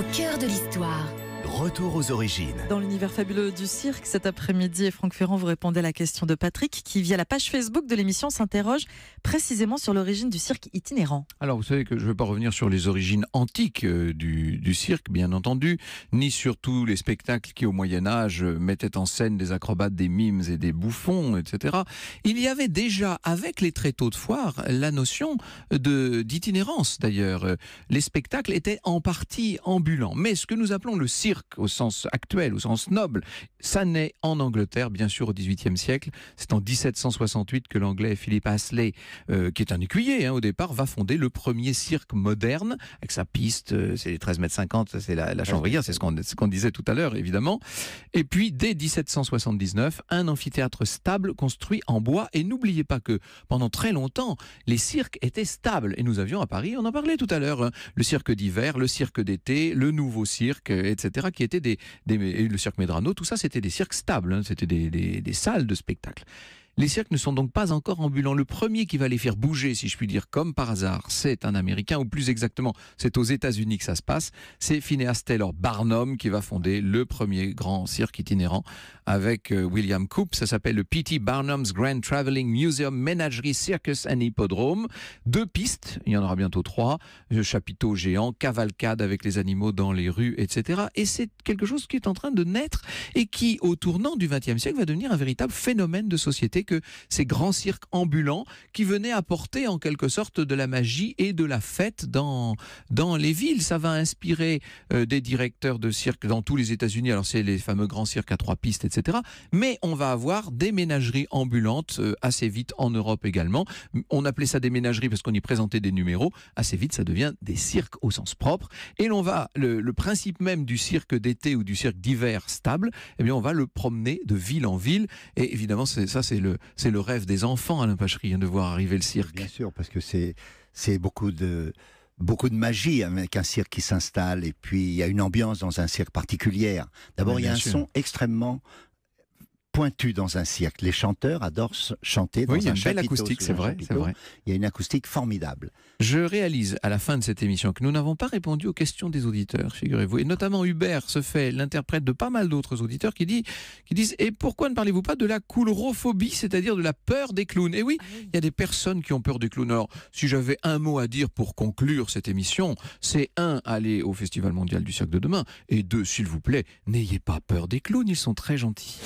au cœur de l'histoire. Retour aux origines. Dans l'univers fabuleux du cirque, cet après-midi, Franck Ferrand vous répondait à la question de Patrick, qui via la page Facebook de l'émission s'interroge précisément sur l'origine du cirque itinérant. Alors vous savez que je ne veux pas revenir sur les origines antiques euh, du, cirque, bien entendu, ni sur tous les spectacles qui au Moyen Âge euh, mettaient en scène des acrobates, des mimes et des bouffons, etc. Il y avait déjà, avec les tréteaux de foire, la notion d'itinérance d'ailleurs. Euh, les spectacles étaient en partie ambulants, mais ce que nous appelons le cirque, au sens actuel, au sens noble. Ça naît en Angleterre, bien sûr, au XVIIIe siècle. C'est en 1768 que l'anglais Philip Astley, euh, qui est un écuyer hein, au départ, va fonder le premier cirque moderne, avec sa piste, euh, c'est les 13 mètres 50, c'est la, la chanvrière, c'est ce qu'on disait tout à l'heure, évidemment. Et puis, dès 1779, un amphithéâtre stable construit en bois. Et n'oubliez pas que pendant très longtemps, les cirques étaient stables. Et nous avions à Paris, on en parlait tout à l'heure, hein. le cirque d'hiver, le cirque d'été, le nouveau cirque, etc qui étaient des, des le cirque Medrano, tout ça, c'était des cirques stables, hein, c'était des, des, des salles de spectacle. Les cirques ne sont donc pas encore ambulants. Le premier qui va les faire bouger, si je puis dire, comme par hasard, c'est un Américain, ou plus exactement, c'est aux États-Unis que ça se passe. C'est Phineas Taylor Barnum qui va fonder le premier grand cirque itinérant avec euh, William Coop. Ça s'appelle le P.T. Barnum's Grand Traveling Museum Menagerie Circus and Hippodrome. Deux pistes, il y en aura bientôt trois, Chapiteau géant, cavalcade avec les animaux dans les rues, etc. Et c'est quelque chose qui est en train de naître et qui, au tournant du XXe siècle, va devenir un véritable phénomène de société ces grands cirques ambulants qui venaient apporter en quelque sorte de la magie et de la fête dans, dans les villes. Ça va inspirer euh, des directeurs de cirque dans tous les États-Unis. Alors, c'est les fameux grands cirques à trois pistes, etc. Mais on va avoir des ménageries ambulantes euh, assez vite en Europe également. On appelait ça des ménageries parce qu'on y présentait des numéros. Assez vite, ça devient des cirques au sens propre. Et l'on va, le, principe même du cirque d'été ou du cirque d'hiver stable, eh bien, on va le promener de ville en ville. Et évidemment, ça, c'est le, c'est le rêve des enfants, à Pacherie, hein, de voir arriver le cirque. Bien sûr, parce que c'est, c'est beaucoup de, beaucoup de magie avec un cirque qui s'installe et puis il y a une ambiance dans un cirque particulière. D'abord, il y a un son extrêmement pointu dans un cirque. Les chanteurs adorent chanter dans un il y a une acoustique, c'est vrai, c'est vrai. Il y a une acoustique formidable. Je réalise à la fin de cette émission que nous n'avons pas répondu aux questions des auditeurs, figurez-vous. Et notamment Hubert se fait l'interprète de pas mal d'autres auditeurs qui, dit, qui disent Et pourquoi ne parlez-vous pas de la coulrophobie, c'est-à-dire de la peur des clowns Et eh ah oui, il y a des personnes qui ont peur des clowns. Alors, si j'avais un mot à dire pour conclure cette émission, c'est un, aller au Festival mondial du cirque de demain, et deux, s'il vous plaît, n'ayez pas peur des clowns, ils sont très gentils.